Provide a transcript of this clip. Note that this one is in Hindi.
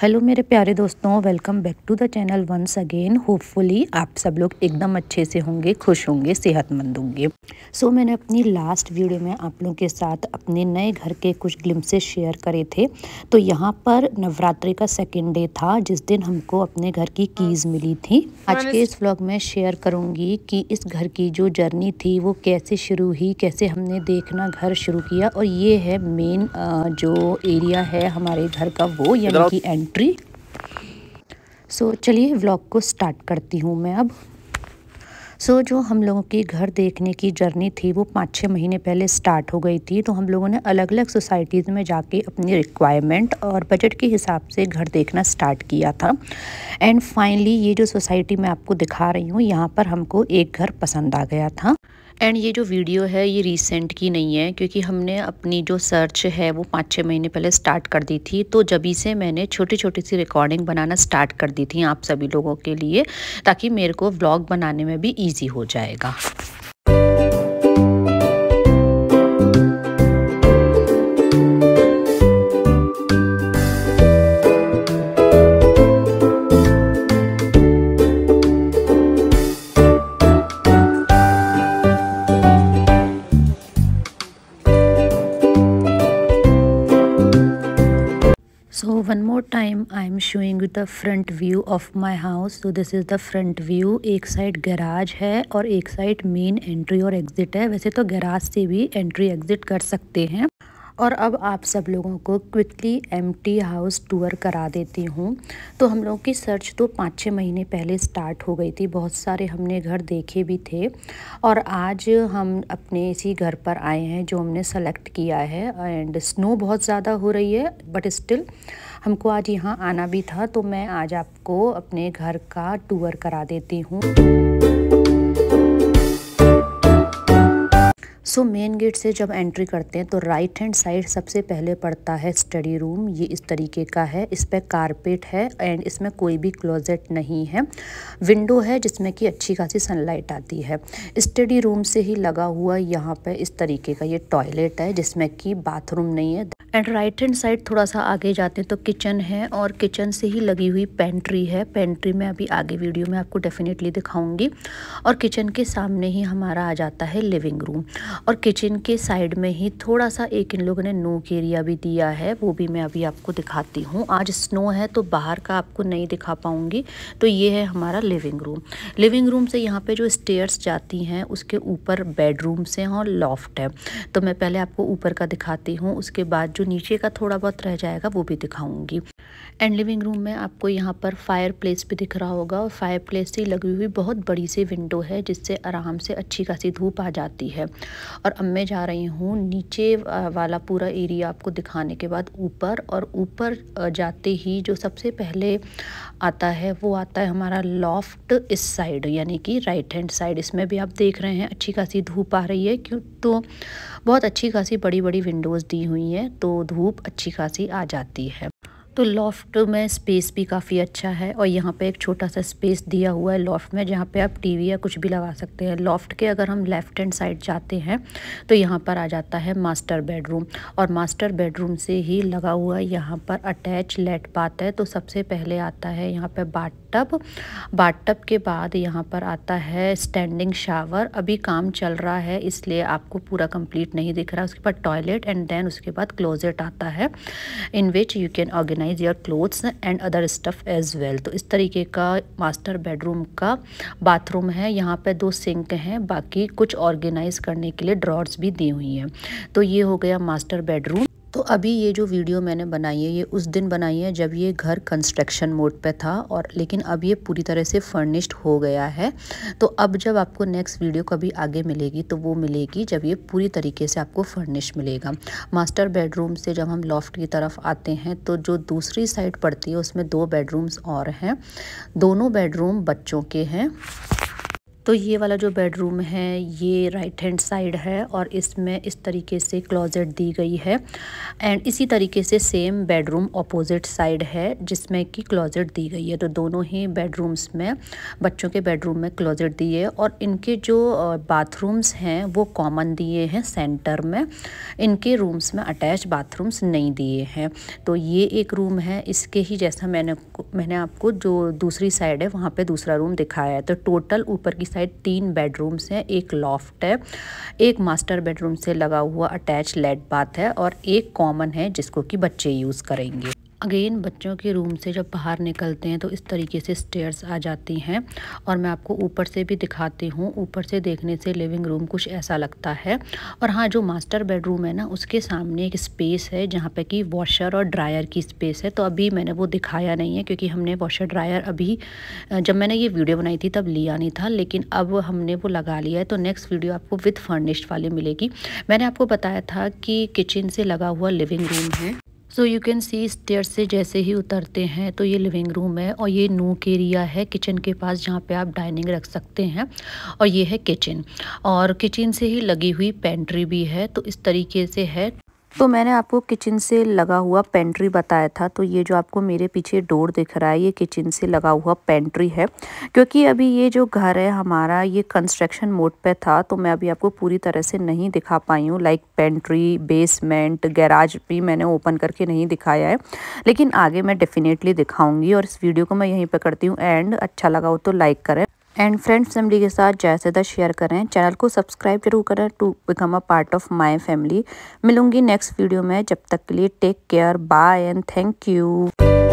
हेलो मेरे प्यारे दोस्तों welcome back to the channel once again hopefully आप सब लोग एकदम अच्छे से होंगे खुश होंगे सेहतमंद होंगे सो so, मैंने अपनी लास्ट वीडियो में आप लोगों के साथ अपने नए घर के कुछ ग्लिम्सेस शेयर करे थे तो यहाँ पर नवरात्रि का सेकेंड डे था जिस दिन हमको अपने घर की कीज़ मिली थी आज के इस व्लॉग में शेयर करूँगी कि इस घर की जो जर्नी थी वो कैसे शुरू हुई कैसे हमने देखना घर शुरू किया और ये है मेन जो एरिया है हमारे घर का वो यानी कि एंड कंट्री सो so, चलिए व्लॉग को स्टार्ट करती हूँ मैं अब सो so, जो हम लोगों की घर देखने की जर्नी थी वो पाँच छः महीने पहले स्टार्ट हो गई थी तो हम लोगों ने अलग अलग सोसाइटीज़ में जाके अपनी रिक्वायरमेंट और बजट के हिसाब से घर देखना स्टार्ट किया था एंड फाइनली ये जो सोसाइटी मैं आपको दिखा रही हूँ यहाँ पर हमको एक घर पसंद आ गया था एंड ये जो वीडियो है ये रीसेंट की नहीं है क्योंकि हमने अपनी जो सर्च है वो पाँच छः महीने पहले स्टार्ट कर दी थी तो जब ही से मैंने छोटी छोटी सी रिकॉर्डिंग बनाना स्टार्ट कर दी थी आप सभी लोगों के लिए ताकि मेरे को व्लॉग बनाने में भी ईजी हो जाएगा one more time I am showing the front view of my house so this is the front view एक साइड गैराज है और एक साइड मेन एंट्री और एग्जिट है वैसे तो गैराज से भी एंट्री एग्जिट कर सकते हैं और अब आप सब लोगों को क्विकली एम हाउस टूर करा देती हूँ तो हम लोगों की सर्च तो पाँच छः महीने पहले स्टार्ट हो गई थी बहुत सारे हमने घर देखे भी थे और आज हम अपने इसी घर पर आए हैं जो हमने सेलेक्ट किया है एंड स्नो बहुत ज़्यादा हो रही है बट स्टिल हमको आज यहाँ आना भी था तो मैं आज आपको अपने घर का टूर करा देती हूँ सो मेन गेट से जब एंट्री करते हैं तो राइट हैंड साइड सबसे पहले पड़ता है स्टडी रूम ये इस तरीके का है इस पर कारपेट है एंड इसमें कोई भी क्लोजेट नहीं है विंडो है जिसमें कि अच्छी खासी सनलाइट आती है स्टडी रूम से ही लगा हुआ यहाँ पर इस तरीके का ये टॉयलेट है जिसमें कि बाथरूम नहीं है एंड राइट हैंड साइड थोड़ा सा आगे जाते हैं तो किचन है और किचन से ही लगी हुई पेंट्री है पेंट्री में अभी आगे वीडियो में आपको डेफिनेटली दिखाऊंगी और किचन के सामने ही हमारा आ जाता है लिविंग रूम और किचन के साइड में ही थोड़ा सा एक इन लोगों ने नोक एरिया भी दिया है वो भी मैं अभी आपको दिखाती हूँ आज स्नो है तो बाहर का आपको नहीं दिखा पाऊँगी तो ये है हमारा लिविंग रूम लिविंग रूम से यहाँ पे जो स्टेयर्स जाती हैं उसके ऊपर बेडरूम्स हैं और लॉफ्ट है तो मैं पहले आपको ऊपर का दिखाती हूँ उसके बाद जो नीचे का थोड़ा बहुत रह जाएगा वो भी दिखाऊँगी एंड लिविंग रूम में आपको यहाँ पर फायर प्लेस भी दिख रहा होगा और फायर प्लेस से लगी हुई बहुत बड़ी सी विंडो है जिससे आराम से अच्छी खासी धूप आ जाती है और अब मैं जा रही हूँ नीचे वाला पूरा एरिया आपको दिखाने के बाद ऊपर और ऊपर जाते ही जो सबसे पहले आता है वो आता है हमारा लॉफ्ट इस साइड यानी कि राइट हैंड साइड इसमें भी आप देख रहे हैं अच्छी खासी धूप आ रही है क्यों तो बहुत अच्छी खासी बड़ी बड़ी विंडोज़ दी हुई हैं तो धूप अच्छी खासी आ जाती है तो लॉफ्ट में स्पेस भी काफ़ी अच्छा है और यहाँ पे एक छोटा सा स्पेस दिया हुआ है लॉफ्ट में जहाँ पे आप टीवी या कुछ भी लगा सकते हैं लॉफ्ट के अगर हम लेफ़्ट हैंड साइड जाते हैं तो यहाँ पर आ जाता है मास्टर बेडरूम और मास्टर बेडरूम से ही लगा हुआ यहाँ पर अटैच लेट बात है तो सबसे पहले आता है यहाँ पर बाट टब बाट के बाद यहाँ पर आता है स्टैंडिंग शावर अभी काम चल रहा है इसलिए आपको पूरा कंप्लीट नहीं दिख रहा उसके बाद टॉयलेट एंड देन उसके बाद क्लोजेट आता है in which you can organise your clothes and other stuff as well तो इस तरीके का मास्टर बेडरूम का बाथरूम है यहाँ पर दो सिंक हैं बाकी कुछ ऑर्गेनाइज करने के लिए ड्रॉर्स भी दी हुई हैं तो ये हो गया मास्टर बेडरूम अभी ये जो वीडियो मैंने बनाई है ये उस दिन बनाई है जब ये घर कंस्ट्रक्शन मोड पे था और लेकिन अब ये पूरी तरह से फर्निश्ड हो गया है तो अब जब आपको नेक्स्ट वीडियो कभी आगे मिलेगी तो वो मिलेगी जब ये पूरी तरीके से आपको फर्निश मिलेगा मास्टर बेडरूम से जब हम लॉफ्ट की तरफ आते हैं तो जो दूसरी साइड पड़ती है उसमें दो बेडरूम्स और हैं दोनों बेडरूम बच्चों के हैं तो ये वाला जो बेडरूम है ये राइट हैंड साइड है और इसमें इस तरीके से क्लोजेट दी गई है एंड इसी तरीके से सेम बेडरूम अपोजिट साइड है जिसमें कि क्लोजेट दी गई है तो दोनों ही बेडरूम्स में बच्चों के बेडरूम में क्लोजेट दिए है और इनके जो बाथरूम्स हैं वो कॉमन दिए हैं सेंटर में इनके रूम्स में अटैच बाथरूम्स नहीं दिए हैं तो ये एक रूम है इसके ही जैसा मैंने मैंने आपको जो दूसरी साइड है वहाँ पर दूसरा रूम दिखाया है तो टोटल ऊपर की साइड तीन बेडरूम्स हैं एक लॉफ्ट है एक मास्टर बेडरूम से लगा हुआ अटैच लेट बाथ है और एक कॉमन है जिसको कि बच्चे यूज़ करेंगे अगेन बच्चों के रूम से जब बाहर निकलते हैं तो इस तरीके से स्टेयर्स आ जाती हैं और मैं आपको ऊपर से भी दिखाती हूँ ऊपर से देखने से लिविंग रूम कुछ ऐसा लगता है और हाँ जो मास्टर बेडरूम है ना उसके सामने एक स्पेस है जहाँ पे कि वॉशर और ड्रायर की स्पेस है तो अभी मैंने वो दिखाया नहीं है क्योंकि हमने वॉशर ड्रायर अभी जब मैंने ये वीडियो बनाई थी तब लिया नहीं था लेकिन अब हमने वो लगा लिया है तो नेक्स्ट वीडियो आपको विथ फर्निश्ड वाली मिलेगी मैंने आपको बताया था कि किचन से लगा हुआ लिविंग रूम है so you can see stair से जैसे ही उतरते हैं तो ये लिविंग रूम है और ये नूक एरिया है किचन के पास जहाँ पे आप डाइनिंग रख सकते हैं और ये है किचन और किचन से ही लगी हुई पेंट्री भी है तो इस तरीके से है तो मैंने आपको किचन से लगा हुआ पेंट्री बताया था तो ये जो आपको मेरे पीछे डोर दिख रहा है ये किचन से लगा हुआ पेंट्री है क्योंकि अभी ये जो घर है हमारा ये कंस्ट्रक्शन मोड पे था तो मैं अभी आपको पूरी तरह से नहीं दिखा पाई हूँ लाइक पेंट्री बेसमेंट गैराज भी मैंने ओपन करके नहीं दिखाया है लेकिन आगे मैं डेफिनेटली दिखाऊँगी और इस वीडियो को मैं यहीं पर करती हूँ एंड अच्छा लगा हो तो लाइक करें एंड फ्रेंड्स फैमिली के साथ ज़्यादा से ज़्यादा शेयर करें चैनल को सब्सक्राइब जरूर करें to become a part of my family मिलूंगी नेक्स्ट वीडियो में जब तक के लिए take care bye and thank you